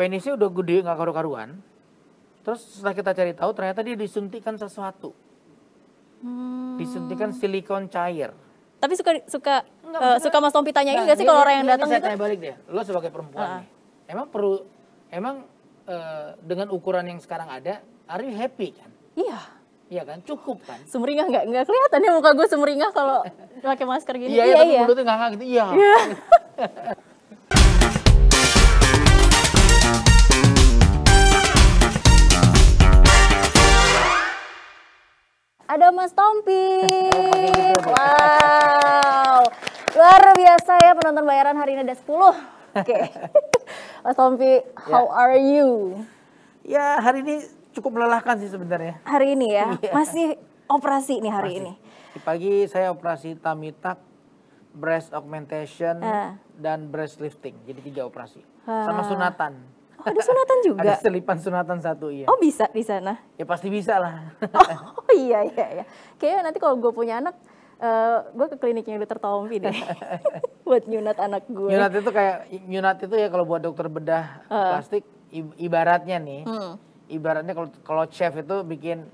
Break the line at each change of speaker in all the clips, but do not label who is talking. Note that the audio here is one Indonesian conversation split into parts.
penisnya udah gede nggak karu-karuan. Terus setelah kita cari tahu ternyata dia disuntikan sesuatu.
Hmm. Disuntikan
silikon cair.
Tapi suka suka uh, suka Mas Tompi tanyain nggak sih kalau orang yang datang gitu? Saya tanya balik
deh. Lo sebagai perempuan uh. nih, emang perlu emang uh, dengan ukuran yang sekarang ada, Ari happy kan? Iya.
Iya kan, cukup kan? Semeringah nggak nggak kelihatan ya muka gue semeringah kalau pakai masker gini. Iya, iya, iya. iya. Mulutnya nggak gitu, iya. iya. ada Mas Tompi. wow, luar biasa ya penonton bayaran hari ini ada 10. Oke, okay. Mas Tompi, how ya. are you?
Ya hari ini cukup melelahkan sih sebenarnya. Hari ini ya, iya. masih
operasi nih hari masih. ini.
Di pagi saya operasi tamitak, breast augmentation, uh. dan breast lifting. Jadi tiga operasi,
uh. sama sunatan. Oh, ada sunatan juga. ada selipan
sunatan satu iya. Oh
bisa di sana?
Ya pasti bisa lah. oh,
oh iya iya iya. Kayaknya nanti kalau gue punya anak, uh, eh, gue ke kliniknya udah Tompi deh. buat nyunat anak gue. Nyunat itu kayak
nyunat itu ya kalau buat dokter bedah uh. plastik ibaratnya nih. Hmm. Ibaratnya kalau kalau chef itu bikin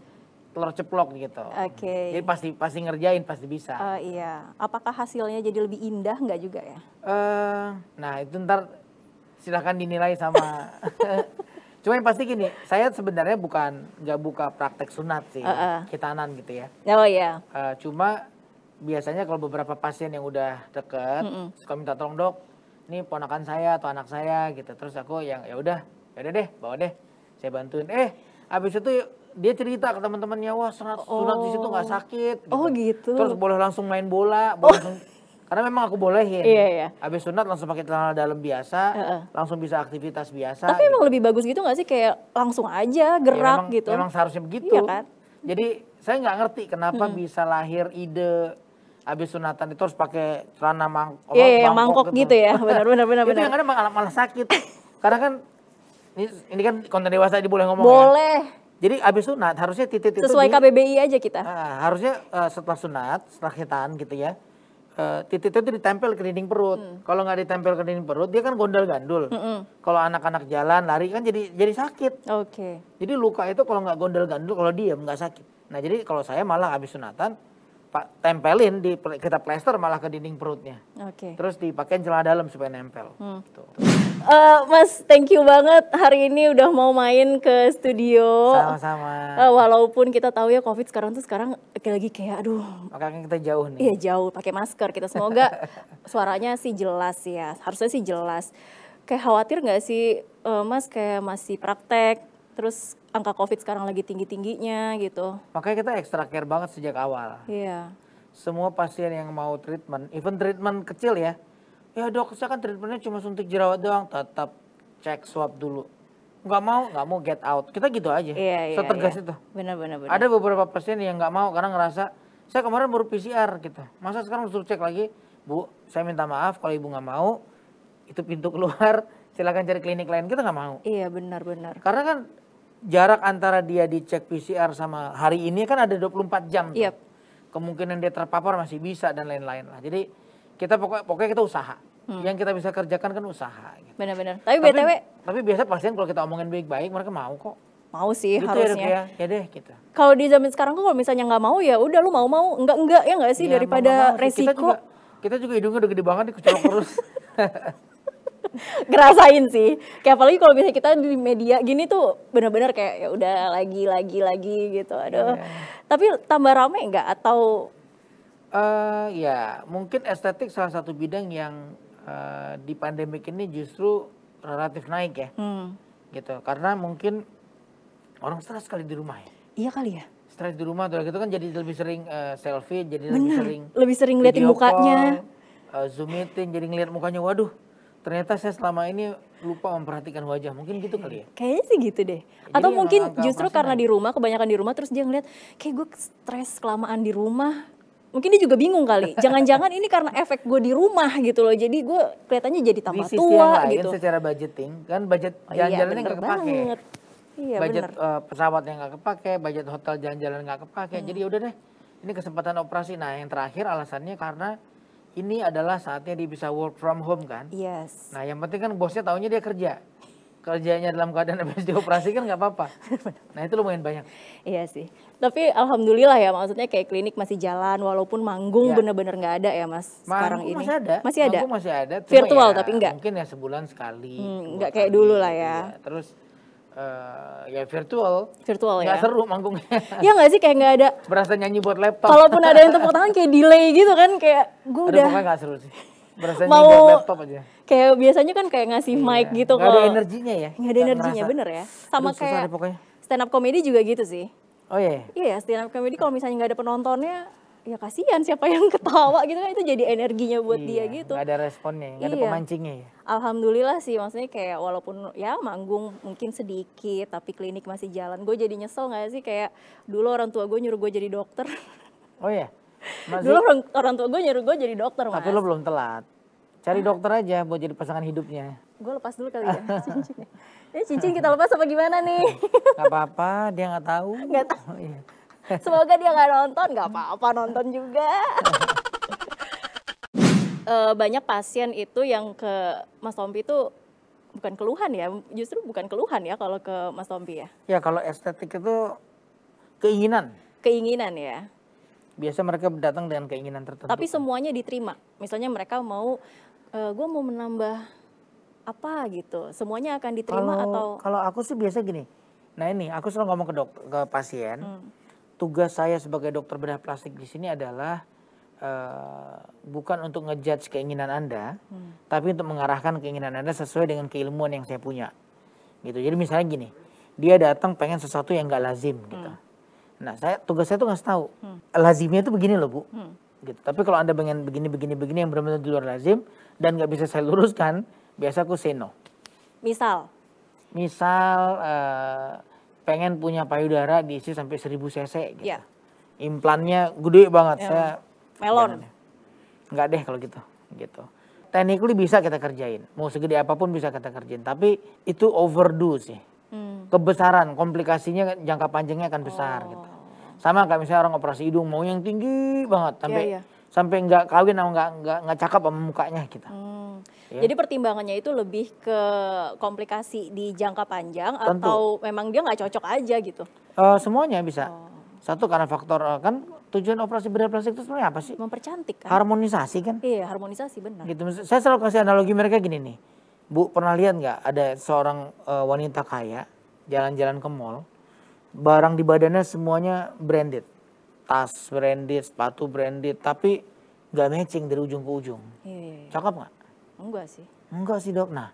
telur ceplok gitu. Oke. Okay. Jadi pasti pasti ngerjain pasti bisa. Uh,
iya. Apakah hasilnya jadi lebih indah nggak juga ya?
Uh, nah itu ntar silahkan dinilai sama. Cuma yang pasti gini, saya sebenarnya bukan nggak buka praktek sunat sih, uh -uh. kitanan gitu ya. Oh iya. Yeah. Uh, cuma biasanya kalau beberapa pasien yang udah deket, mm -mm. suka minta tolong dok, ini ponakan saya atau anak saya gitu. Terus aku yang ya udah, ya udah deh, bawa deh, saya bantuin. Eh, habis itu dia cerita ke teman-temannya, wah sunat, oh. sunat di situ nggak oh. sakit. Gitu. Oh gitu. Terus boleh langsung main bola, oh. boleh oh. langsung karena memang aku bolehin. Iya, iya. Habis sunat langsung pakai celana dalam biasa, uh -uh. langsung bisa aktivitas biasa. Tapi gitu.
emang lebih bagus gitu gak sih kayak langsung aja ya, gerak ya, memang, gitu. Emang seharusnya
begitu. Iya kan? Jadi saya nggak ngerti kenapa hmm. bisa lahir ide habis sunatan itu harus pakai celana mang Iya, iya, iya mangkok, mangkok gitu. gitu ya. Benar benar benar benar. Itu yang kadang malah, malah sakit. Karena kan ini, ini kan konten dewasa jadi boleh ngomong ya. Boleh. Ya? Jadi abis sunat harusnya titik-titik sesuai
KBBI di, aja kita. Uh,
harusnya uh, setelah sunat, setelah khitan gitu ya Eh, titik itu ditempel ke dinding perut. Hmm. Kalau nggak ditempel ke dinding perut, dia kan gondol gandul. Hmm. Kalau anak-anak jalan lari kan jadi jadi sakit. Oke. Okay. Jadi luka itu kalau nggak gondol gandul, kalau diam nggak sakit. Nah jadi kalau saya malah habis sunatan tempelin di kita plester malah ke dinding perutnya. Oke. Okay. Terus dipakai celana dalam supaya nempel.
Hmm. Tuh. Gitu. Eh, uh, Mas, thank you banget hari ini udah mau main ke studio. Sama-sama. Uh, walaupun kita tahu ya COVID sekarang tuh sekarang lagi kayak aduh. Makanya kita jauh nih. Iya jauh, pakai masker kita semoga suaranya sih jelas ya, harusnya sih jelas. Kayak khawatir nggak sih, uh, Mas? Kayak masih praktek, terus angka COVID sekarang lagi tinggi-tingginya gitu.
Makanya kita ekstra care banget sejak awal. Iya. Semua pasien yang mau treatment, even treatment kecil ya. Ya dok, saya kan treatmentnya cuma suntik jerawat doang, tetap cek swab dulu. Gak mau, gak mau get out. Kita gitu aja. Iya, iya, Setegas yeah. itu.
Benar-benar. Ada
beberapa pasien yang nggak mau karena ngerasa, saya kemarin baru PCR gitu. Masa sekarang harus cek lagi? Bu, saya minta maaf kalau ibu nggak mau, itu pintu keluar, silakan cari klinik lain. Kita nggak mau.
Iya, benar-benar.
Karena kan jarak antara dia dicek PCR sama hari ini kan ada 24 jam. Tuh. Yep. Kemungkinan dia terpapar masih bisa dan lain-lain lah. Jadi kita pokok, pokoknya kita usaha. Hmm. Yang kita bisa kerjakan kan usaha. Gitu.
Benar-benar. Tapi, tapi BTW.
Tapi biasa pasien kalau kita omongin baik-baik mereka mau kok. Mau sih gitu harusnya. Ya, ya, ya deh gitu.
Kalau di zaman sekarang kok kalau misalnya nggak mau ya udah lu mau-mau nggak enggak ya nggak sih ya, daripada mau -mau. resiko. Kita juga,
kita juga hidungnya udah gede banget dicolok terus. ngerasain
sih kayak apalagi kalau misalnya kita di media gini tuh bener-bener kayak ya udah lagi lagi lagi gitu aduh yeah. tapi tambah rame nggak atau uh, ya mungkin
estetik salah satu bidang yang uh, di pandemik ini justru relatif naik ya hmm. gitu karena mungkin orang stres sekali di rumah ya iya kali ya stres di rumah tuh gitu kan jadi lebih sering uh, selfie jadi Bener. lebih sering lebih sering liatin mukanya zoom meeting jadi ngeliat mukanya waduh ternyata saya selama ini lupa memperhatikan wajah mungkin
gitu kali ya kayaknya sih gitu deh Jadi atau mungkin justru karena di rumah kebanyakan di rumah terus dia ngeliat kayak gue stres kelamaan di rumah mungkin dia juga bingung kali jangan-jangan ini karena efek gue di rumah gitu loh jadi gue kelihatannya jadi tambah di sisi tua yang lain, gitu
secara budgeting kan budget jalan jalan oh, iya, kepake Iya, budget Uh, eh, pesawat yang gak kepake budget hotel jalan-jalan gak kepake hmm. jadi ya udah deh ini kesempatan operasi nah yang terakhir alasannya karena ini adalah saatnya dia bisa work from home kan. Yes. Nah yang penting kan bosnya tahunya dia kerja. Kerjanya dalam keadaan habis dioperasi kan nggak apa-apa. Nah itu lumayan banyak. Iya sih.
Tapi alhamdulillah ya maksudnya kayak klinik masih jalan walaupun manggung ya. bener-bener nggak ada ya mas manggung sekarang ini. masih ada. Masih ada. Manggung masih ada. Virtual ya, tapi enggak.
Mungkin ya sebulan sekali. Hmm, enggak kayak
dulu lah gitu ya.
ya. Terus uh, ya virtual.
Virtual gak ya. seru
manggungnya. Ya nggak sih kayak nggak ada. Berasa nyanyi buat laptop. Kalaupun ada yang tepuk tangan
kayak delay gitu kan kayak gue udah. Aduh, gak
seru sih. Berasa mau, buat laptop aja.
Kayak biasanya kan kayak ngasih iya. mic gitu kalau. Gak ada energinya
ya. Gak ada energinya merasa. bener ya. Sama Aduh, kayak
stand up comedy juga gitu sih. Oh iya. Iya, iya stand up comedy kalau misalnya nggak ada penontonnya ya kasihan siapa yang ketawa gitu kan itu jadi energinya buat iya, dia gitu.
Gak ada responnya, gak iya. ada pemancingnya ya.
Alhamdulillah sih maksudnya kayak walaupun ya manggung mungkin sedikit tapi klinik masih jalan. Gue jadi nyesel gak sih kayak dulu orang tua gue nyuruh gue jadi dokter.
Oh iya? Masih... Dulu orang,
orang tua gue nyuruh gue jadi dokter tapi mas. lo
belum telat. Cari ah. dokter aja buat jadi pasangan hidupnya.
Gue lepas dulu kali ya cincinnya. Ini eh, cincin kita lepas apa gimana nih?
Gak apa-apa, dia gak tahu. Gak tahu. Iya.
Semoga dia nggak nonton, nggak apa-apa nonton juga. uh, banyak pasien itu yang ke Mas Tompi itu bukan keluhan ya, justru bukan keluhan ya kalau ke Mas Tompi ya.
Ya kalau estetik itu keinginan.
Keinginan ya.
Biasa mereka datang dengan keinginan tertentu. Tapi
semuanya diterima. Misalnya mereka mau, e, eh, gue mau menambah apa gitu. Semuanya akan diterima kalau, atau?
Kalau aku sih biasa gini. Nah ini aku selalu ngomong ke dok ke pasien. Hmm tugas saya sebagai dokter bedah plastik di sini adalah uh, bukan untuk ngejudge keinginan Anda, hmm. tapi untuk mengarahkan keinginan Anda sesuai dengan keilmuan yang saya punya. Gitu. Jadi misalnya gini, dia datang pengen sesuatu yang nggak lazim gitu. Hmm. Nah, saya tugas saya tuh nggak tahu. Hmm. Lazimnya itu begini loh, Bu. Hmm. Gitu. Tapi kalau Anda pengen begini begini begini yang benar-benar di luar lazim dan nggak bisa saya luruskan, biasa aku seno. Misal. Misal uh, pengen punya payudara diisi sampai 1000 cc gitu. Ya. Implannya gede banget. Ya. Saya melon. Enggak iya, deh kalau gitu. Gitu. Technically bisa kita kerjain. Mau segede apapun bisa kita kerjain, tapi itu overdo sih. Hmm. Kebesaran komplikasinya jangka panjangnya akan besar oh. gitu. Sama kayak misalnya orang operasi hidung mau yang tinggi banget sampai ya, ya. sampai enggak kawin atau nggak nggak cakap sama mukanya kita. Gitu. Hmm Ya. Jadi
pertimbangannya itu lebih ke komplikasi di jangka panjang Tentu. atau memang dia nggak cocok aja gitu?
Uh, semuanya bisa. Oh. Satu karena faktor eh, kan tujuan operasi bedah plastik itu sebenarnya apa sih? Mempercantik kan? Harmonisasi kan?
Iya harmonisasi benar.
Gitu. Saya selalu kasih analogi mereka gini nih, Bu pernah lihat nggak ada seorang uh, wanita kaya jalan-jalan ke mall, barang di badannya semuanya branded, tas branded, sepatu branded, tapi nggak matching dari ujung ke ujung. Iya, iya, iya. Cakep nggak? Enggak sih. Enggak sih dok. Nah,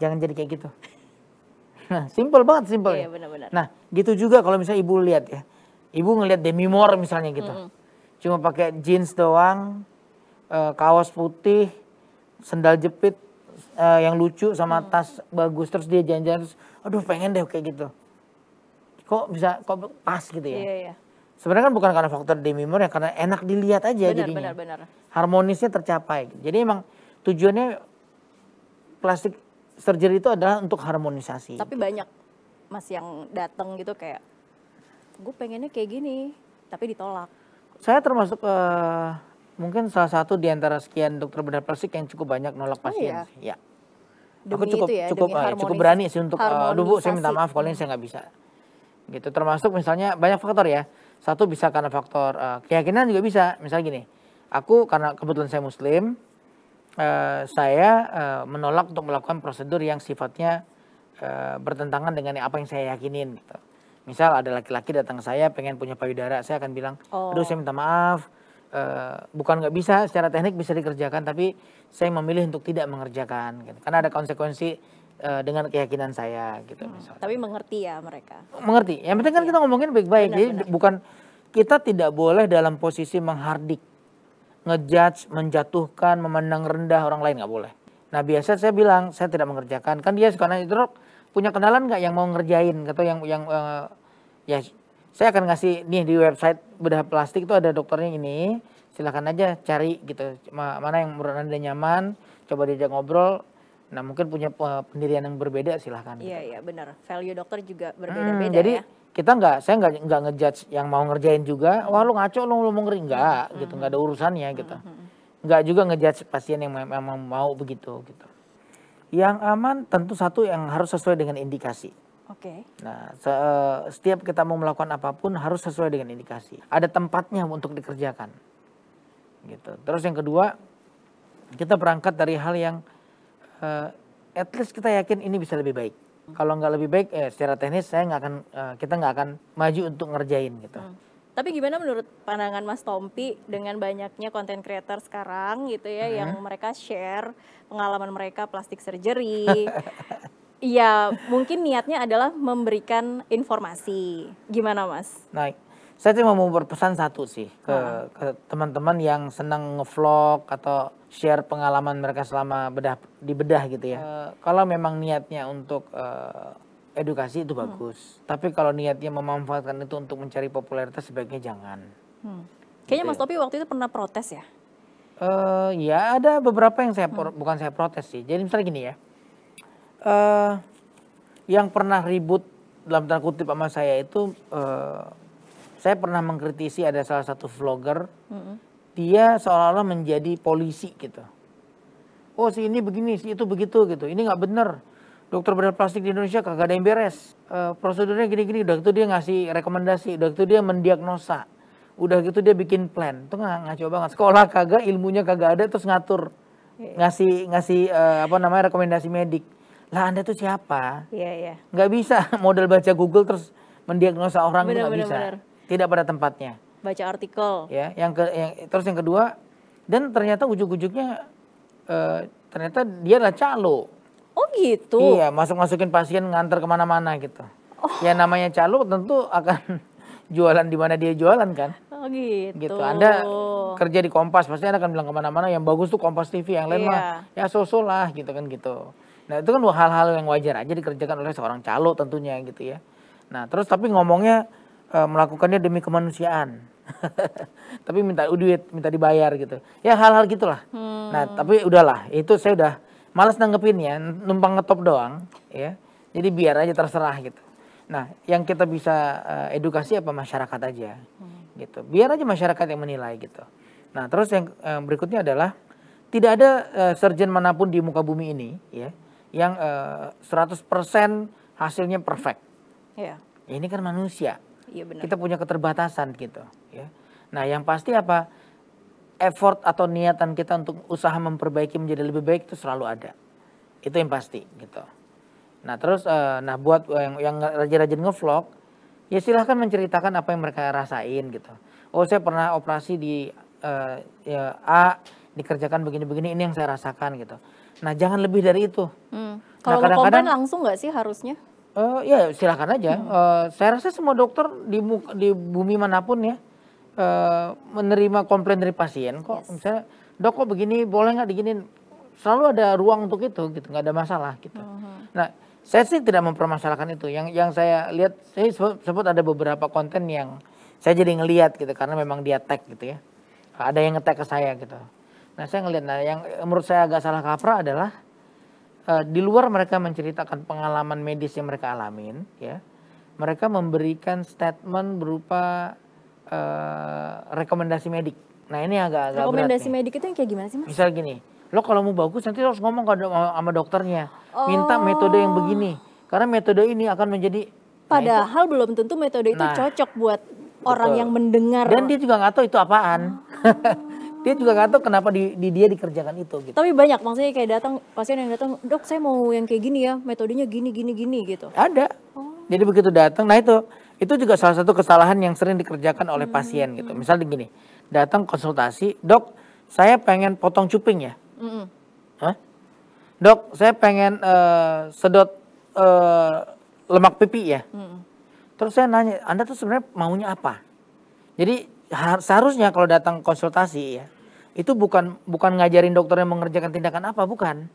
jangan jadi kayak gitu. Nah, simple banget simple. Iya, ya. benar-benar. Nah, gitu juga kalau misalnya ibu lihat ya. Ibu ngelihat Demi Moore misalnya gitu. Mm -hmm. Cuma pakai jeans doang, uh, kaos putih, sendal jepit uh, yang lucu sama mm. tas bagus terus dia janjian terus aduh pengen deh kayak gitu. Kok bisa kok pas gitu ya? Iya, iya. Sebenarnya kan bukan karena faktor Demi Moore ya, karena enak dilihat aja benar, jadinya. Benar, benar. Harmonisnya tercapai. Jadi emang tujuannya plastik surgery itu adalah untuk harmonisasi. Tapi
banyak mas yang datang gitu kayak gue pengennya kayak gini tapi ditolak.
Saya termasuk uh, mungkin salah satu di antara sekian dokter bedah plastik yang cukup banyak nolak oh pasien. iya. Ya.
Aku cukup ya, cukup uh, cukup berani sih untuk uh, aduh bu saya minta maaf kalau ini saya
nggak bisa. Gitu termasuk misalnya banyak faktor ya. Satu bisa karena faktor uh, keyakinan juga bisa. Misalnya gini, aku karena kebetulan saya muslim, Eh, saya uh, menolak untuk melakukan prosedur yang sifatnya uh, bertentangan dengan apa yang saya yakinin. Gitu. Misal ada laki-laki datang ke saya pengen punya payudara, saya akan bilang, oh. aduh saya oh. minta maaf, uh, bukan nggak bisa secara teknik bisa dikerjakan, tapi saya memilih untuk tidak mengerjakan, gitu. karena ada konsekuensi dengan keyakinan saya, gitu. Hmm,
misalnya. Tapi mengerti ya mereka.
Mengerti. Yang penting kan iya. kita ngomongin baik-baik, jadi benar. bukan kita tidak boleh dalam posisi menghardik ngejudge, menjatuhkan, memandang rendah orang lain nggak boleh. Nah biasa saya bilang saya tidak mengerjakan. Kan dia sekarang itu punya kenalan nggak yang mau ngerjain atau gitu, yang yang uh, ya saya akan ngasih nih di website bedah plastik itu ada dokternya ini silahkan aja cari gitu mana yang menurut anda nyaman coba diajak ngobrol nah mungkin punya eh, pendirian yang berbeda silahkan iya gitu.
iya benar value dokter juga hmm, berbeda-beda hmm, jadi
ya kita nggak saya nggak nggak ngejudge yang mau ngerjain juga wah lu ngaco lu, lu mau ngeri nggak mm-hmm. gitu nggak ada urusannya gitu hmm. juga ngejudge pasien yang memang mau begitu gitu yang aman tentu satu yang harus sesuai dengan indikasi oke okay. nah se eh, setiap kita mau melakukan apapun harus sesuai dengan indikasi ada tempatnya untuk dikerjakan gitu terus yang kedua kita berangkat dari hal yang uh, at least kita yakin ini bisa lebih baik kalau nggak lebih baik eh, secara teknis saya nggak akan eh, kita nggak akan maju untuk ngerjain gitu. Hmm.
Tapi gimana menurut pandangan Mas Tompi dengan banyaknya konten creator sekarang gitu ya hmm. yang mereka share pengalaman mereka plastik surgery. Iya, mungkin niatnya adalah memberikan informasi. Gimana, Mas? Nah,
saya cuma mau berpesan satu sih ke teman teman-teman yang senang ngevlog atau share pengalaman mereka selama bedah di bedah gitu ya. Uh, kalau memang niatnya untuk uh, edukasi itu hmm. bagus, hmm. tapi kalau niatnya memanfaatkan itu untuk mencari popularitas sebaiknya
jangan. Hmm. Kayaknya gitu Mas ya. Topi waktu itu pernah protes ya?
Uh, ya ada beberapa yang saya hmm. bukan saya protes sih. Jadi misalnya gini ya, uh, yang pernah ribut dalam tanda kutip sama saya itu uh, saya pernah mengkritisi ada salah satu vlogger, mm-hmm. dia seolah-olah menjadi polisi gitu. Oh si ini begini, si itu begitu gitu. Ini nggak bener. Dokter bedah plastik di Indonesia kagak ada yang beres. E, prosedurnya gini-gini. Udah gitu dia ngasih rekomendasi. Udah gitu dia mendiagnosa. Udah gitu dia bikin plan. Itu nggak ngaco banget. Sekolah kagak, ilmunya kagak ada, terus ngatur iya, iya. ngasih ngasih e, apa namanya rekomendasi medik lah anda tuh siapa iya, iya. Gak bisa modal baca Google terus mendiagnosa orang bener, itu nggak bisa bener tidak pada tempatnya.
Baca artikel.
Ya, yang ke yang terus yang kedua dan ternyata ujung-ujungnya eh, ternyata dia adalah calo. Oh gitu. Iya, masuk-masukin pasien nganter kemana-mana gitu. Oh. Ya namanya calo tentu akan jualan di mana dia jualan kan.
Oh gitu. Gitu. Anda kerja
di Kompas pasti Anda akan bilang kemana-mana yang bagus tuh Kompas TV, yang lain iya. mah ya sosol lah gitu kan gitu. Nah itu kan hal-hal yang wajar aja dikerjakan oleh seorang calo tentunya gitu ya. Nah terus tapi ngomongnya uh, melakukannya demi kemanusiaan. tapi minta duit, minta dibayar gitu. Ya hal-hal gitulah. Hmm. Nah, tapi udahlah, itu saya udah malas nanggepin ya, numpang ngetop doang ya. Jadi biar aja terserah gitu. Nah, yang kita bisa uh, edukasi apa masyarakat aja hmm. gitu. Biar aja masyarakat yang menilai gitu. Nah, terus yang uh, berikutnya adalah tidak ada uh, surgeon manapun di muka bumi ini ya yang uh, 100% hasilnya perfect. Yeah. Ya, ini kan manusia Iya benar. Kita punya keterbatasan gitu. Ya. Nah yang pasti apa? Effort atau niatan kita untuk usaha memperbaiki menjadi lebih baik itu selalu ada. Itu yang pasti gitu. Nah terus, uh, nah buat yang yang rajin-rajin ngevlog, ya silahkan menceritakan apa yang mereka rasain gitu. Oh saya pernah operasi di uh, ya, A dikerjakan begini-begini ini yang saya rasakan gitu. Nah jangan lebih dari itu.
Hmm. Nah, Kalau nah, kadang langsung nggak sih harusnya?
Uh, ya, ya silahkan aja. Hmm. Uh, saya rasa semua dokter di di bumi manapun ya uh, menerima komplain dari pasien kok. Yes. Misalnya dok kok begini boleh nggak diginin? Selalu ada ruang untuk itu gitu, nggak ada masalah gitu. Uh Nah saya sih tidak mempermasalahkan itu. Yang yang saya lihat saya sebut ada beberapa konten yang saya jadi ngelihat gitu karena memang dia tag gitu ya. Ada yang ngetek ke saya gitu. Nah saya ngelihat nah yang menurut saya agak salah kaprah adalah uh, di luar mereka menceritakan pengalaman medis yang mereka alamin ya mereka memberikan statement berupa uh, rekomendasi medik nah ini agak agak rekomendasi
medik nih. itu yang kayak gimana sih mas misal
gini lo kalau mau bagus nanti lo harus ngomong ke sama dokternya
oh. minta metode yang
begini karena metode ini akan menjadi nah, padahal nah belum tentu metode itu nah, cocok buat orang yang mendengar dan dia juga nggak tahu itu apaan oh. dia juga nggak tahu kenapa di, di dia dikerjakan itu gitu.
Tapi banyak maksudnya kayak datang pasien yang datang, "Dok, saya mau yang kayak gini ya, metodenya gini gini gini" gitu. Ada. Oh.
Jadi begitu datang, nah itu itu juga salah satu kesalahan yang sering dikerjakan oleh hmm. pasien gitu. Hmm. Misalnya gini, datang konsultasi, "Dok, saya pengen potong cuping ya." Hmm. Hah? "Dok, saya pengen uh, sedot uh, lemak pipi ya." Hmm. Terus saya nanya, "Anda tuh sebenarnya maunya apa?" Jadi seharusnya kalau datang konsultasi ya itu bukan bukan ngajarin dokternya mengerjakan tindakan apa bukan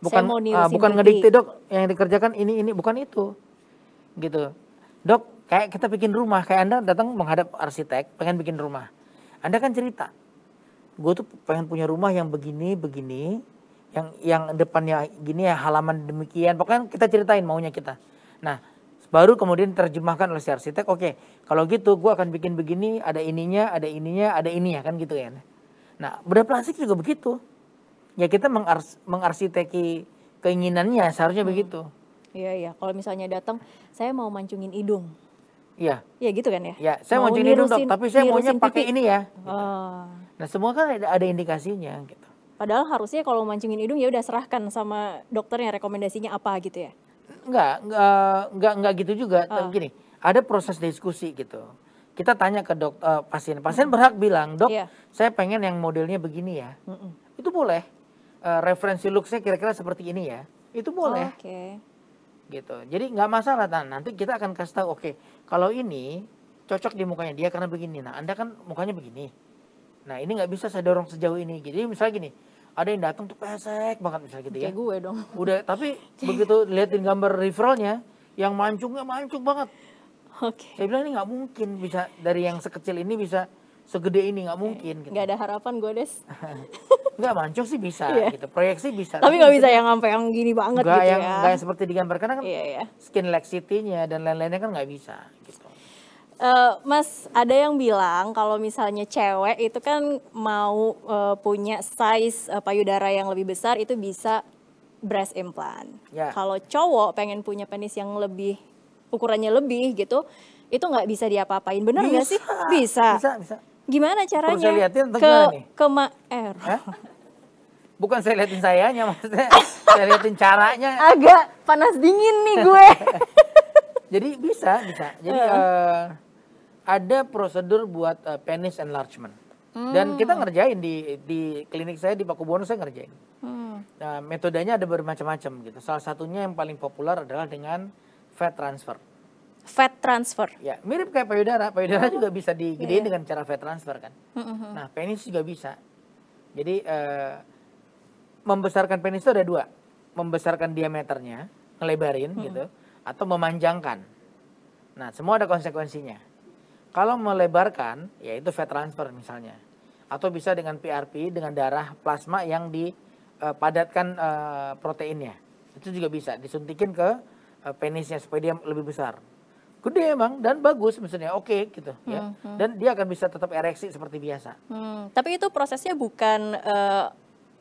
bukan uh, bukan ngedikte
dok yang dikerjakan ini ini bukan itu gitu dok kayak kita bikin rumah kayak anda datang menghadap arsitek pengen bikin rumah anda kan cerita gue tuh pengen punya rumah yang begini begini yang yang depannya gini ya halaman demikian pokoknya kan kita ceritain maunya kita nah baru kemudian terjemahkan oleh si arsitek oke okay, kalau gitu gue akan bikin begini ada ininya ada ininya ada ininya kan gitu ya Nah, bedah plastik juga begitu. Ya kita mengars mengarsiteki keinginannya seharusnya hmm. begitu.
Iya iya, kalau misalnya datang saya mau mancungin hidung. Iya. Iya gitu kan ya? Iya, saya mau mancungin hidung dok, tapi saya maunya pakai ini ya. Gitu. Oh.
Nah, semua kan ada, ada indikasinya gitu.
Padahal harusnya kalau mancungin hidung ya udah serahkan sama dokternya rekomendasinya apa gitu ya.
Enggak, enggak enggak enggak gitu juga. Tapi ah. Gini, ada proses diskusi gitu kita tanya ke dok uh, pasien pasien berhak bilang dok yeah. saya pengen yang modelnya begini ya mm itu boleh uh, referensi looksnya kira-kira seperti ini ya itu boleh oh, okay. gitu jadi nggak masalah nah, nanti kita akan kasih tahu oke okay, kalau ini cocok di mukanya dia karena begini nah anda kan mukanya begini nah ini nggak bisa saya dorong sejauh ini gitu. jadi misalnya gini ada yang datang tuh pesek banget misalnya gitu ya. gue dong. Udah, tapi begitu liatin gambar referralnya, yang mancungnya mancung banget. Okay. Saya bilang ini nggak mungkin bisa dari yang sekecil ini bisa segede ini nggak mungkin.
Gitu. Gak ada harapan gue des.
Gak mancung sih bisa yeah. gitu, proyeksi bisa. Tapi nggak bisa yang
sampai yang gini banget gak gitu yang, ya. Gak yang seperti digambarkan kan yeah, yeah.
skin laxity-nya dan lain-lainnya kan nggak bisa
Uh, mas, ada yang bilang kalau misalnya cewek itu kan mau uh, punya size uh, payudara yang lebih besar itu bisa breast implant. Yeah. Kalau cowok pengen punya penis yang lebih ukurannya lebih gitu, itu nggak bisa diapa-apain. Benar nggak sih? Bisa. Bisa, bisa. Gimana caranya? saya lihatin ke ke ma eh. Bukan saya liatin sayanya maksudnya. saya liatin caranya. Agak panas dingin nih gue.
Jadi bisa, bisa. Jadi uh. Uh, ada prosedur buat uh, penis enlargement. Dan kita hmm. ngerjain di di klinik saya di Pakubuwono saya ngerjain. Hmm. Nah, metodenya ada bermacam-macam gitu. Salah satunya yang paling populer adalah dengan Fat transfer. Fat transfer. Ya, mirip kayak payudara. Payudara oh. juga bisa digedein yeah. dengan cara fat transfer kan. Mm -hmm. Nah, penis juga bisa. Jadi uh, membesarkan penis itu ada dua. Membesarkan diameternya, ngelebarin mm -hmm. gitu, atau memanjangkan. Nah, semua ada konsekuensinya. Kalau melebarkan, yaitu fat transfer misalnya. Atau bisa dengan PRP, dengan darah plasma yang dipadatkan eh, uh, eh, proteinnya. Itu juga bisa disuntikin ke Eh, penisnya supaya dia lebih besar. Gede emang dan bagus maksudnya oke okay, gitu ya. hmm, ya. Hmm. Dan dia akan bisa tetap ereksi seperti biasa.
Hmm, tapi itu prosesnya bukan uh,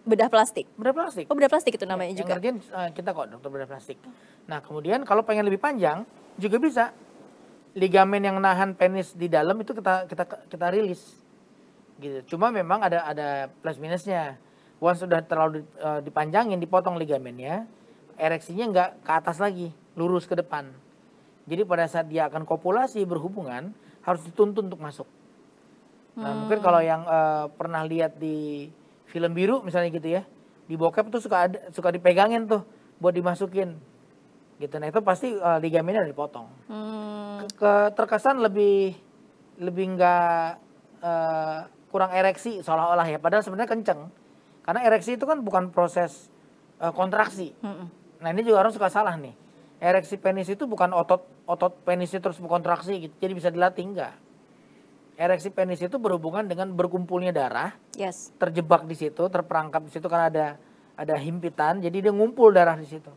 bedah plastik. Bedah plastik. Oh bedah plastik itu ya, namanya ya, juga. Yang uh, eh, kita kok dokter bedah
plastik. Nah
kemudian kalau pengen
lebih panjang juga bisa ligamen yang nahan penis di dalam itu kita kita kita rilis gitu. Cuma memang ada ada plus minusnya. Once sudah terlalu dipanjangin, dipotong ligamennya, ereksinya nggak ke atas lagi lurus ke depan. Jadi pada saat dia akan kopulasi berhubungan harus dituntun untuk masuk.
Nah, hmm. mungkin kalau yang
uh, pernah lihat di film biru misalnya gitu ya, di bokep tuh suka ada, suka dipegangin tuh buat dimasukin. Gitu. Nah, itu pasti uh, ligamennya dipotong. Hmm. terkesan lebih lebih enggak uh, eh, kurang ereksi seolah-olah ya, padahal sebenarnya kenceng. Karena ereksi itu kan bukan proses uh, kontraksi. Hmm. Nah, ini juga orang suka salah nih ereksi penis itu bukan otot otot penisnya terus berkontraksi gitu. Jadi bisa dilatih enggak? Ereksi penis itu berhubungan dengan berkumpulnya darah. Yes. Terjebak di situ, terperangkap di situ karena ada ada himpitan, jadi dia ngumpul darah di situ.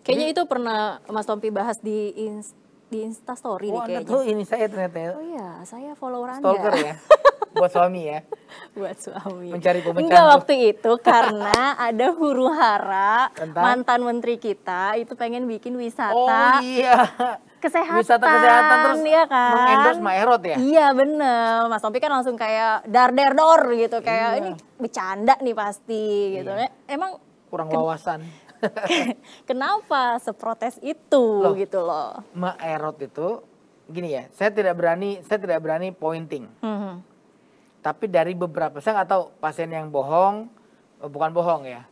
Kayaknya jadi, itu pernah Mas Tompi bahas di inst di Instastory oh, nih kayaknya. Oh, ini
saya ternyata. Ya?
Oh iya, saya follower Anda. Stalker ya.
buat suami ya
buat suami
mencari pemecahan enggak waktu
itu karena ada huru hara Tentang? mantan menteri kita itu pengen bikin wisata oh iya kesehatan wisata kesehatan terus iya kan mengendorse maerot Erot ya iya bener Mas Tompi kan langsung kayak dar der dor gitu kayak iya. ini bercanda nih pasti gitu iya. emang kurang wawasan kenapa seprotes itu loh, gitu loh
Maerot Erot itu gini ya, saya tidak berani, saya tidak berani pointing. Mm -hmm tapi dari beberapa saya nggak tahu pasien yang bohong eh, bukan bohong ya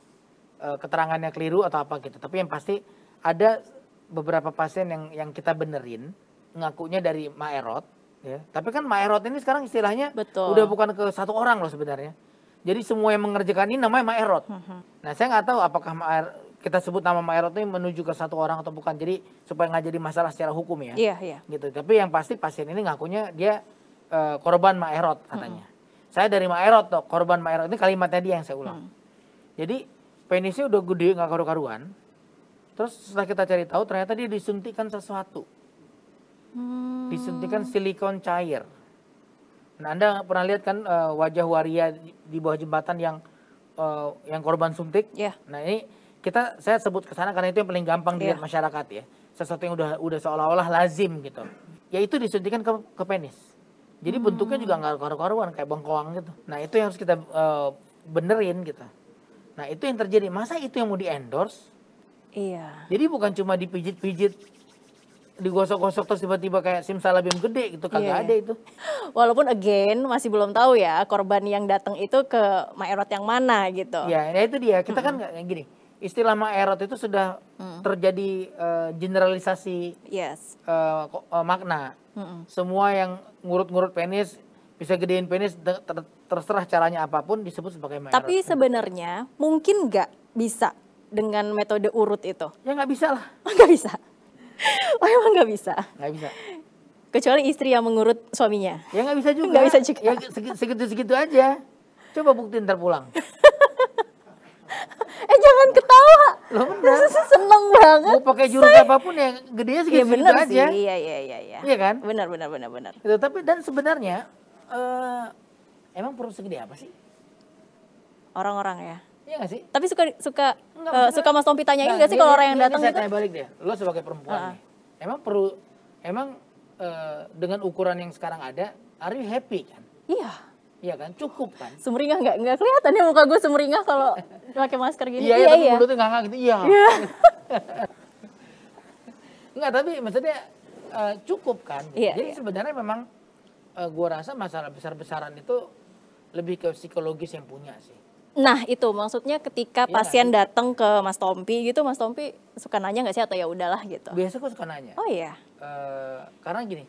eh, keterangannya keliru atau apa gitu tapi yang pasti ada beberapa pasien yang yang kita benerin ngakunya dari Maerot ya tapi kan Maerot ini sekarang istilahnya Betul. udah bukan ke satu orang loh sebenarnya jadi semua yang mengerjakan ini namanya Maerot uh hmm, -huh. Hmm. nah saya nggak tahu apakah Maer, kita sebut nama Maerot ini menuju ke satu orang atau bukan jadi supaya nggak jadi masalah secara hukum ya iya yeah, iya yeah. gitu tapi yang pasti pasien ini ngakunya dia uh, korban Maerot katanya uh -huh saya dari Maerot tuh, korban Maerot. Ini kalimatnya dia yang saya ulang. Hmm. Jadi penisnya udah gede, nggak karu-karuan. Terus setelah kita cari tahu, ternyata dia disuntikan sesuatu.
Hmm. Disuntikan
silikon cair. Nah, Anda pernah lihat kan uh, wajah waria di bawah jembatan yang uh, yang korban suntik? Yeah. Nah, ini kita saya sebut ke sana karena itu yang paling gampang yeah. dilihat ya. masyarakat ya. Sesuatu yang udah udah seolah-olah lazim gitu. Yaitu disuntikan ke, ke penis. Jadi hmm. bentuknya juga nggak karu-karuan kayak bengkoang gitu. Nah itu yang harus kita uh, benerin gitu. Nah itu yang terjadi. Masa itu yang mau di endorse? Iya. Jadi bukan cuma dipijit-pijit, digosok-gosok terus tiba-tiba kayak simsalabim gede gitu iya, kagak yeah. ada
itu. Walaupun again masih belum tahu ya korban yang datang itu ke Maerot yang mana gitu. Iya, nah itu dia. Kita mm -hmm. kan gini istilah ma'erot itu sudah hmm. terjadi uh, generalisasi yes.
uh, uh, makna. Hmm. Semua yang ngurut-ngurut penis bisa gedein penis ter ter terserah caranya apapun disebut sebagai ma'erot. Tapi
sebenarnya mungkin nggak bisa dengan metode urut itu? Ya nggak bisa lah. Nggak bisa. Oh emang nggak bisa. Nggak bisa. Kecuali istri yang mengurut suaminya. Ya nggak bisa juga. Nggak bisa juga. Ya segitu-segitu aja. Coba buktiin terpulang. pulang.
jangan ketawa. Lo benar. Seneng banget. Mau pakai jurus saya... apapun yang gede segitu ya, bener sih. aja. Iya
iya iya iya. Iya kan? Benar benar benar benar.
Itu tapi dan sebenarnya
uh, emang perut segede apa sih? Orang-orang ya. Iya gak sih? Tapi suka suka Enggak, uh, eh, suka Mas Tompi tanyain enggak, gak sih kalau orang yang datang gitu? Saya tanya balik deh. Lo sebagai perempuan uh. nih.
Emang perlu emang uh, dengan ukuran yang sekarang ada, are you happy kan? Iya Iya kan,
cukup kan. Sumringah nggak nggak kelihatan ya muka gue sumringah kalau pakai masker gini. Iya, iya, iya. iya. mulutnya nganga gitu, iya. Iya. Enggak, tapi maksudnya
uh, cukup kan. Iya, Jadi iya. sebenarnya memang uh, eh, gue rasa masalah besar-besaran itu lebih ke psikologis yang punya sih.
Nah itu maksudnya ketika iya, pasien kan? datang ke Mas Tompi gitu, Mas Tompi suka nanya nggak sih atau ya udahlah gitu? Biasa kok suka nanya. Oh iya.
Uh, karena gini,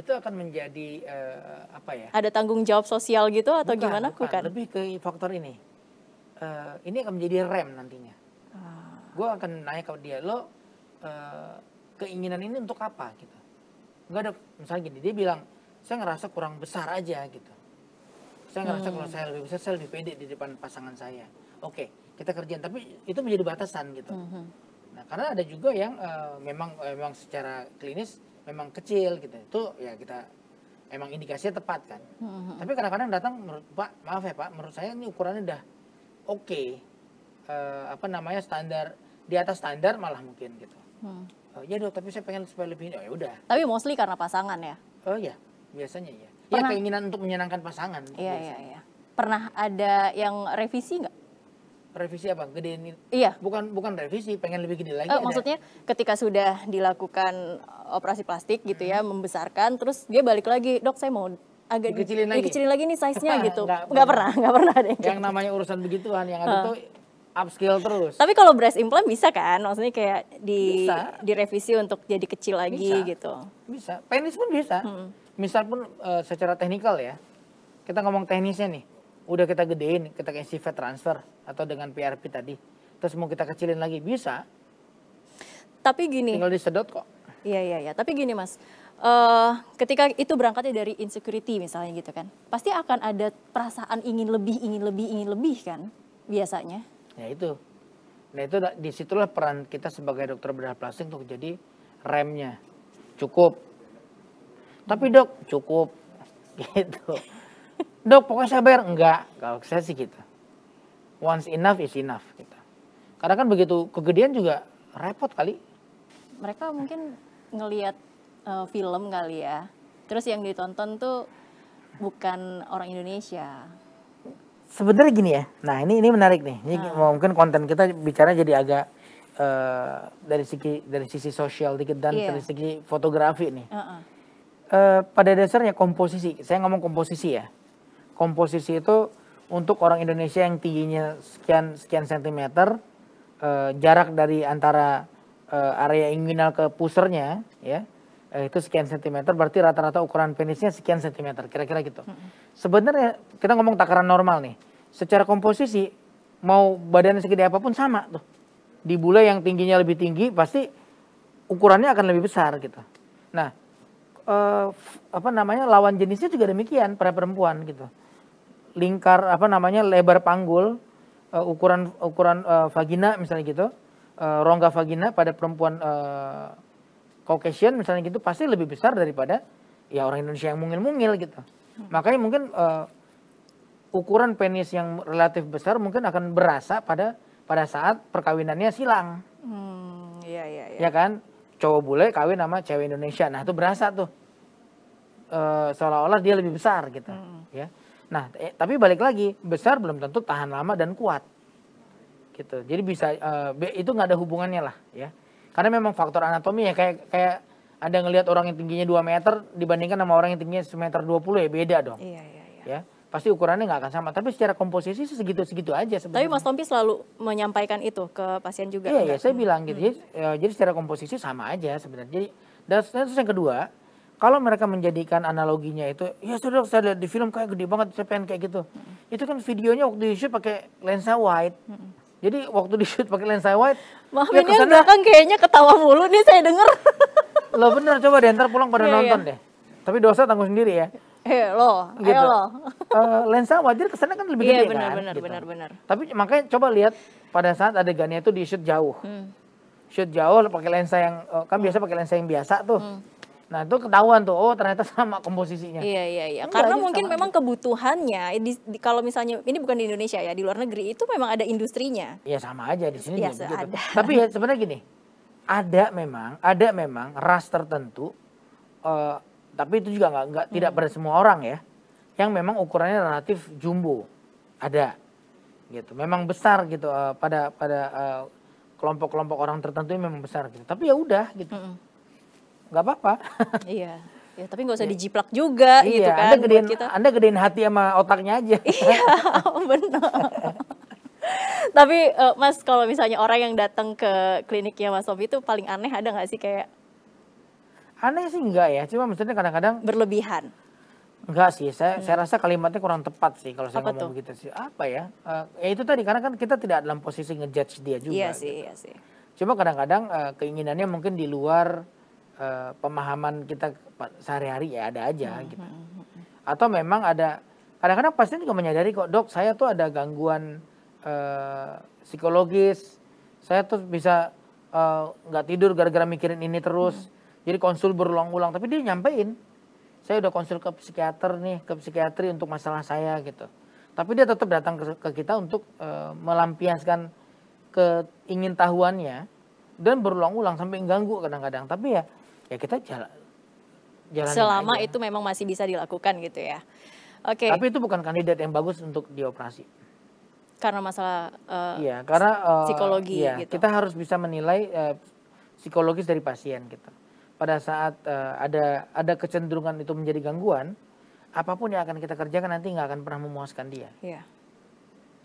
itu akan menjadi uh, apa ya? Ada
tanggung jawab sosial gitu atau bukan, gimana? Bukan. bukan. Lebih ke faktor ini. Uh, ini akan menjadi
rem nantinya. Ah. Gue akan nanya ke dia, lo uh, keinginan ini untuk apa gitu? Gak ada misalnya gini, dia bilang saya ngerasa kurang besar aja gitu. Saya ngerasa hmm. kalau saya lebih besar, saya lebih pede di depan pasangan saya. Oke, okay, kita kerjaan Tapi itu menjadi batasan gitu. Hmm. hmm. Nah, karena ada juga yang uh, memang memang secara klinis memang kecil gitu itu ya kita emang indikasinya tepat kan hmm. tapi kadang-kadang datang menurut pak maaf ya pak menurut saya ini ukurannya udah oke okay. uh, eh, apa namanya standar di atas standar malah mungkin gitu mm. uh, ya dok tapi saya pengen supaya lebih oh ya udah tapi
mostly karena pasangan ya
oh uh, ya biasanya ya pernah, ya keinginan untuk menyenangkan pasangan iya iya iya
pernah ada yang revisi nggak
revisi apa gede ini? iya bukan bukan revisi pengen lebih gede lagi uh, ada. maksudnya
ketika sudah dilakukan eh, operasi plastik gitu hmm. ya membesarkan terus dia balik lagi dok saya mau agak dikecilin di, lagi dikecilin lagi nih size nya gitu nggak, pernah nggak pernah ada yang, yang gitu.
namanya urusan begituan yang ada uh. Eh. tuh upskill terus
tapi kalau breast implant bisa kan maksudnya kayak di bisa. direvisi untuk jadi kecil lagi bisa. gitu
bisa penis pun bisa hmm. misal pun uh, secara teknikal ya kita ngomong teknisnya nih udah kita gedein, kita kasih fat transfer atau dengan PRP tadi. Terus mau kita kecilin lagi bisa. Tapi gini. Tinggal disedot kok.
Iya iya iya. Tapi gini mas, uh, ketika itu berangkatnya dari insecurity misalnya gitu kan, pasti akan ada perasaan ingin lebih, ingin lebih, ingin lebih kan biasanya.
Ya itu. Nah itu disitulah peran kita sebagai dokter bedah plastik untuk jadi remnya. Cukup. Tapi dok, cukup. Gitu dok pokoknya saya bayar enggak kalau saya sih gitu once enough is enough gitu karena kan begitu kegedean juga repot kali
mereka mungkin ngelihat uh, film kali ya terus yang ditonton tuh bukan orang Indonesia
sebenarnya gini ya nah ini ini menarik nih ini nah. mungkin konten kita bicara jadi agak uh, dari sisi dari sisi sosial dikit dan yeah. dari sisi fotografi nih uh -uh. Uh, pada dasarnya komposisi saya ngomong komposisi ya komposisi itu untuk orang Indonesia yang tingginya sekian sekian sentimeter eh, jarak dari antara eh, area inguinal ke pusernya ya eh, itu sekian sentimeter berarti rata-rata ukuran penisnya sekian sentimeter kira-kira gitu sebenarnya kita ngomong takaran normal nih secara komposisi mau badan segede apapun sama tuh di bule yang tingginya lebih tinggi pasti ukurannya akan lebih besar gitu nah eh, apa namanya lawan jenisnya juga demikian pada perempuan gitu lingkar apa namanya lebar panggul uh, ukuran ukuran uh, vagina misalnya gitu uh, rongga vagina pada perempuan uh, Caucasian misalnya gitu pasti lebih besar daripada ya orang Indonesia yang mungil-mungil gitu hmm. makanya mungkin uh, ukuran penis yang relatif besar mungkin akan berasa pada pada saat perkawinannya silang
hmm, ya, ya, ya. ya
kan cowok bule kawin sama cewek Indonesia nah itu berasa tuh uh, seolah-olah dia lebih besar gitu hmm. ya Nah, eh, tapi balik lagi, besar belum tentu tahan lama dan kuat. Gitu. Jadi bisa eh, itu nggak ada hubungannya lah, ya. Karena memang faktor anatomi ya kayak kayak ada ngelihat orang yang tingginya 2 meter dibandingkan sama orang yang tingginya semeter 20 ya beda dong. Iya, iya, iya. Ya pasti ukurannya nggak akan sama. Tapi secara komposisi segitu-segitu aja sebenarnya.
Tapi Mas Tompi selalu menyampaikan itu ke pasien juga. Iya, iya saya bilang gitu. Hmm.
Jadi, ya, jadi secara komposisi sama aja sebenarnya. Jadi dan terus yang kedua, kalau mereka menjadikan analoginya itu, ya sudah saya lihat di film kayak gede banget, saya pengen kayak gitu. Hmm. Itu kan videonya waktu di shoot pakai lensa wide. Hmm. Jadi waktu di shoot pakai lensa wide, Maaf ya ini kesana, belakang
kayaknya ketawa mulu
nih saya denger. Lo bener coba deh ntar pulang pada yeah, iya. nonton yeah. deh. Tapi dosa tanggung sendiri ya.
Eh lo, gitu. ayo lo. uh,
eh, lensa wajar kesana kan lebih yeah, gede bener, kan. Bener, gitu. bener, bener. Tapi makanya coba lihat pada saat adegannya itu di shoot jauh. Hmm. Shoot jauh pakai lensa yang, eh, kan hmm. biasa pakai lensa yang biasa tuh. Hmm. Nah itu ketahuan tuh, oh ternyata sama komposisinya.
Iya iya iya. Enggak, Karena mungkin memang memang kebutuhannya, di, di, kalau misalnya ini bukan di Indonesia ya, di luar negeri itu memang ada industrinya.
Iya sama aja di sini ya, juga Tapi ya sebenarnya gini, ada memang, ada memang ras tertentu, uh, tapi itu juga nggak nggak hmm. tidak pada semua orang ya, yang memang ukurannya relatif jumbo, ada, gitu. Memang besar gitu uh, pada pada eh, kelompok-kelompok uh, orang tertentu yang memang besar gitu. Tapi ya udah gitu. Hmm nggak apa-apa.
iya. Ya, tapi nggak usah ya. dijiplak juga gitu iya, gitu kan. Anda gedein, kita.
anda gedein hati sama otaknya aja. iya, benar.
tapi uh, Mas kalau misalnya orang yang datang ke kliniknya Mas Sofi itu paling aneh ada nggak sih kayak?
Aneh sih enggak ya, cuma maksudnya kadang-kadang berlebihan. Enggak sih, saya, hmm. saya rasa kalimatnya kurang tepat sih kalau saya apa ngomong tuh? begitu sih. Apa ya? Uh, ya itu tadi karena kan kita tidak dalam posisi ngejudge dia iya juga. Iya gitu. sih, iya sih. Cuma kadang-kadang uh, keinginannya mungkin di luar Eh, pemahaman kita sehari-hari ya ada aja hmm. gitu. Hmm, hmm, hmm. Atau memang ada kadang-kadang pasien juga menyadari kok dok saya tuh ada gangguan uh, psikologis, saya tuh bisa eh, nggak uh, tidur gara-gara mikirin ini terus. Hmm. Jadi konsul berulang-ulang, tapi dia nyampein saya udah konsul ke psikiater nih, ke psikiatri untuk masalah saya gitu. Tapi dia tetap datang ke, ke kita untuk uh, melampiaskan keingin tahuannya dan berulang-ulang sampai ganggu kadang-kadang. Tapi ya ya kita jalan jalan selama aja. itu
memang masih bisa dilakukan gitu ya oke okay. tapi
itu bukan kandidat yang bagus untuk dioperasi
karena masalah uh, ya karena uh, psikologi ya, gitu
kita harus bisa menilai uh, psikologis dari pasien kita gitu. pada saat uh, ada ada kecenderungan itu menjadi gangguan apapun yang akan kita kerjakan
nanti nggak akan pernah memuaskan dia Iya.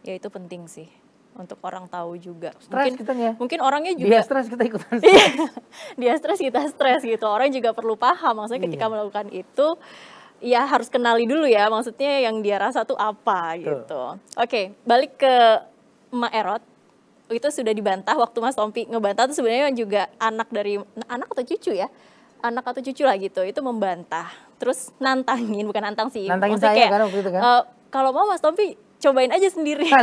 ya itu penting sih untuk orang tahu juga. Stres mungkin kita ya. Mungkin orangnya juga dia stres kita ikutan stres. Iya. dia stres kita stres gitu. Orang juga perlu paham maksudnya ketika iya. melakukan itu ya harus kenali dulu ya maksudnya yang dia rasa tuh apa gitu. Oke, okay, balik ke Ma Erot itu sudah dibantah waktu Mas Tompi ngebantah itu sebenarnya juga anak dari anak atau cucu ya anak atau cucu lah gitu itu membantah terus nantangin bukan nantang sih nantangin saya kayak, kan waktu itu kan uh, kalau mau Mas Tompi cobain aja sendiri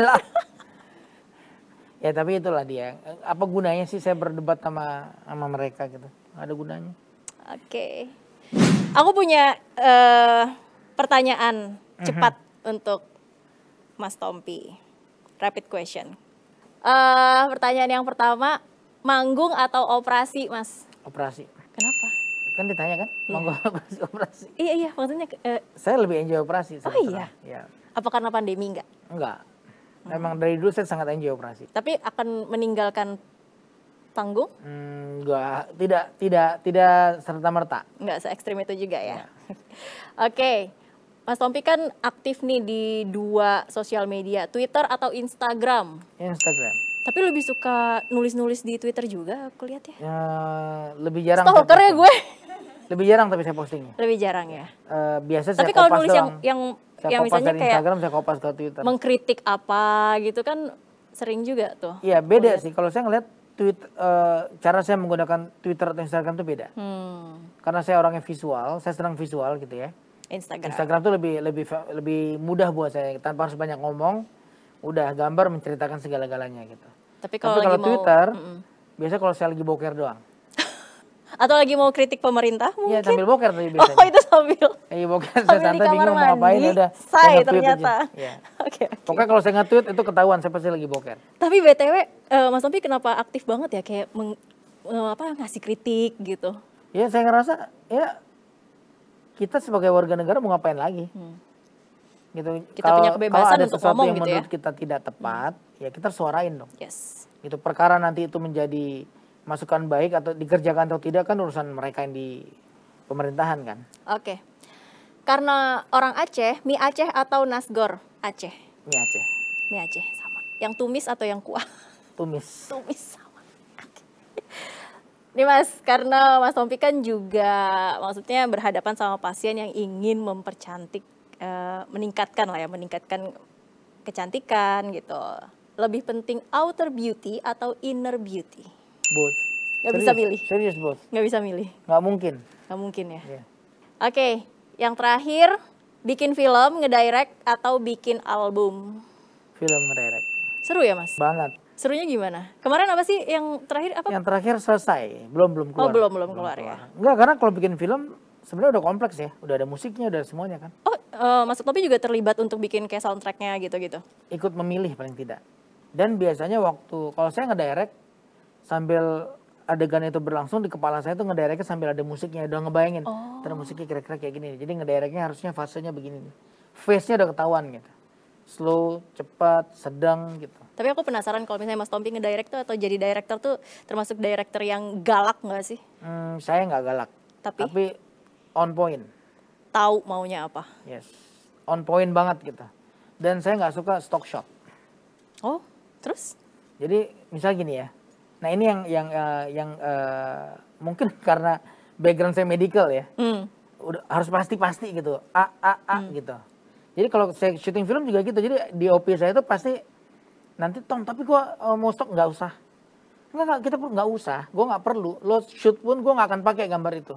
ya tapi itulah dia apa gunanya sih saya berdebat sama sama mereka gitu ada gunanya
oke okay. aku punya uh, pertanyaan mhm. cepat mm -hmm. untuk Mas Tompi rapid question uh, pertanyaan yang pertama manggung atau operasi Mas operasi kenapa kan ditanya kan yeah. manggung atau operasi iya iya maksudnya uh,
saya lebih enjoy operasi oh iya ya.
apa karena pandemi enggak
enggak Emang dari dulu saya sangat enjoy operasi.
Tapi akan meninggalkan panggung?
Hmm, gua tidak tidak tidak serta merta.
Enggak se ekstrim itu juga ya. ya. Oke. Okay. Mas Tompi kan aktif nih di dua sosial media, Twitter atau Instagram? Instagram. Tapi lebih suka nulis-nulis di Twitter juga, aku lihat ya. ya lebih jarang. Stalker ya gue.
Lebih jarang tapi saya posting. Ya?
Lebih jarang ya.
Uh, biasa tapi saya Tapi kalau nulis yang
yang saya yang misalnya kayak Instagram,
saya ke Twitter.
Mengkritik apa gitu kan sering juga tuh.
Iya, beda ngeliat. sih. Kalau saya ngeliat tweet uh, cara saya menggunakan Twitter atau Instagram tuh beda.
Hmm.
Karena saya orangnya visual, saya senang visual gitu ya.
Instagram. Instagram
tuh lebih lebih lebih mudah buat saya tanpa harus banyak ngomong, udah gambar menceritakan segala-galanya gitu.
Tapi kalau, Tapi kalau Twitter, mau, mm -mm.
biasa kalau saya lagi boker doang.
Atau lagi mau kritik pemerintah iya, mungkin? Iya sambil boker tadi oh, biasanya. Oh itu sambil.
Iya boker, saya santai bingung mau ngapain ya udah. Saya ternyata. Iya. Oke. Okay, Pokoknya kalau saya nge-tweet itu ketahuan saya pasti lagi boker.
Tapi BTW uh, eh, Mas Tompi kenapa aktif banget ya kayak meng, uh, apa ngasih kritik gitu? Iya
saya ngerasa ya kita sebagai warga negara mau ngapain lagi? Hmm. Gitu. Kita kalo, punya kebebasan kalau ada untuk sesuatu ngomong yang gitu ya. menurut ya? kita tidak tepat, hmm. ya kita suarain dong. Yes. Gitu perkara nanti itu menjadi masukan baik atau dikerjakan atau tidak kan urusan mereka yang di pemerintahan kan.
Oke. Karena orang Aceh, mie Aceh atau nasgor Aceh? Mie Aceh. Mie Aceh sama. Yang tumis atau yang kuah?
Tumis. Tumis
sama. ini Mas, karena Mas Tompi kan juga maksudnya berhadapan sama pasien yang ingin mempercantik, e, meningkatkan lah ya, meningkatkan kecantikan gitu. Lebih penting outer beauty atau inner beauty?
both. Gak serius, bisa milih. Serius both. Gak bisa milih. Gak mungkin.
Gak mungkin ya. Yeah. Oke, okay, yang terakhir bikin film, ngedirect atau bikin album?
Film ngedirect. Seru ya mas? Banget.
Serunya gimana? Kemarin apa sih yang terakhir apa? Yang
terakhir selesai, belum belum keluar. Oh belum belum, belum keluar, ya. Enggak karena kalau bikin film sebenarnya udah kompleks ya, udah ada musiknya, udah ada semuanya kan. Oh,
uh, Mas Topi juga terlibat untuk bikin kayak soundtracknya gitu-gitu?
Ikut memilih paling tidak. Dan biasanya waktu kalau saya ngedirect sambil adegan itu berlangsung di kepala saya tuh ngedireknya sambil ada musiknya udah ngebayangin oh. terus musiknya kira-kira kayak gini jadi ngedireknya harusnya fasenya begini face-nya udah ketahuan gitu slow cepat sedang gitu
tapi aku penasaran kalau misalnya Mas Tompi ngedirect tuh atau jadi director tuh termasuk director yang galak nggak sih
hmm, saya nggak galak tapi tapi on point tahu maunya apa yes on point banget gitu dan saya nggak suka stock shot oh terus jadi misal gini ya Nah ini yang yang uh, yang uh, mungkin karena background saya medical ya, mm. udah harus pasti pasti gitu, a a a mm. gitu. Jadi kalau saya syuting film juga gitu, jadi di OP saya itu pasti nanti Tom tapi gua uh, mau stok nggak usah, nggak nggak kita pun nggak usah, gua nggak perlu, lo shoot pun gua nggak akan pakai gambar itu,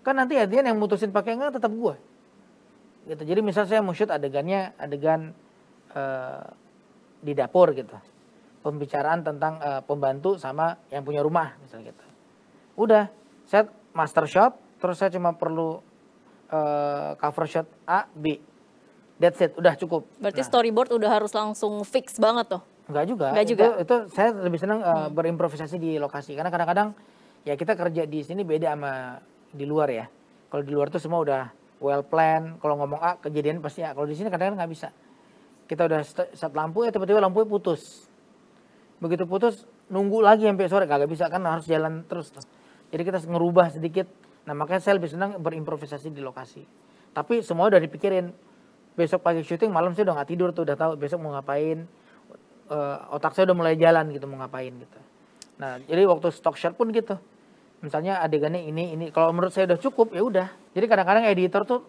kan nanti ya dia yang mutusin pakai nggak tetap gua. Gitu. Jadi misalnya saya mau shoot adegannya adegan uh, di dapur gitu pembicaraan tentang uh, pembantu sama yang punya rumah misalnya gitu. Udah, saya master shot, terus saya cuma perlu uh, cover shot A, B. That's it, udah cukup.
Berarti nah. storyboard udah harus langsung fix banget tuh?
Enggak juga. Enggak juga. Itu, itu saya lebih senang uh, hmm. berimprovisasi di lokasi karena kadang-kadang ya kita kerja di sini beda sama di luar ya. Kalau di luar tuh semua udah well plan. Kalau ngomong A kejadian pasti A. Kalau di sini kadang-kadang nggak bisa. Kita udah set lampu ya tiba-tiba lampunya putus begitu putus nunggu lagi sampai sore kagak bisa kan harus jalan terus tuh. Jadi kita ngerubah sedikit. Nah makanya saya lebih senang berimprovisasi di lokasi. Tapi semua udah dipikirin. Besok pagi syuting, malam saya udah nggak tidur tuh, udah tahu besok mau ngapain. uh, otak saya udah mulai jalan gitu mau ngapain gitu. Nah jadi waktu stock shot pun gitu. Misalnya adegannya ini ini. Kalau menurut saya udah cukup ya udah. Jadi kadang-kadang editor tuh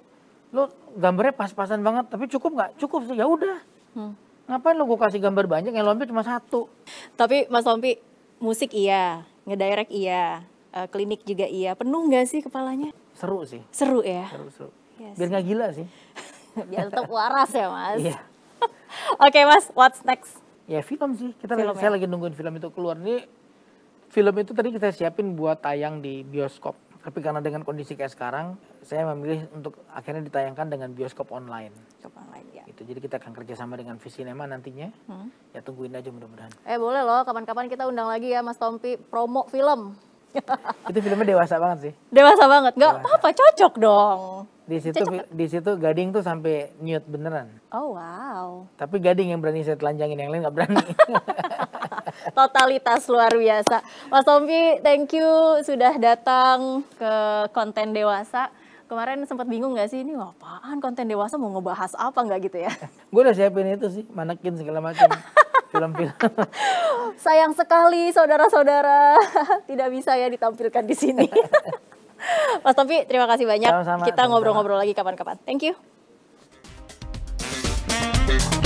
lo gambarnya pas-pasan banget, tapi cukup
nggak? Cukup sih ya udah. Hmm. Ngapain lo gue kasih gambar banyak, yang Lompi cuma satu. Tapi Mas Lompi, musik iya, ngedirect iya, eh, klinik juga iya. Penuh gak sih kepalanya?
Seru sih. Seru ya? Seru, seru. Yes. Iya Biar gak gila sih.
Biar tetap waras ya Mas. Iya. Oke okay, Mas, what's next?
Ya film sih. Kita film lagi, ya? saya lagi nungguin film itu keluar. nih. film itu tadi kita siapin buat tayang di bioskop tapi karena dengan kondisi kayak sekarang saya memilih untuk akhirnya ditayangkan dengan bioskop online. Bioskop online ya. Itu, Jadi kita akan kerjasama dengan Visinema nantinya. Hmm. Ya tungguin aja mudah-mudahan.
Eh boleh loh, kapan-kapan kita undang lagi ya Mas Tompi promo film.
itu filmnya dewasa banget sih.
Dewasa banget, nggak apa-apa, cocok dong. Di situ cocok.
di situ gading tuh sampai nude beneran.
Oh wow.
Tapi gading yang berani saya telanjangin yang lain nggak berani.
totalitas luar biasa. Mas Tompi, thank you sudah datang ke konten dewasa. Kemarin sempat bingung nggak sih ini apaan konten dewasa mau ngebahas apa nggak gitu ya?
Gue udah siapin itu sih, manekin segala macam film-film.
Sayang sekali saudara-saudara tidak bisa ya ditampilkan di sini. Mas Tompi, terima kasih banyak. Sama -sama, Kita ngobrol-ngobrol lagi kapan-kapan. Thank you.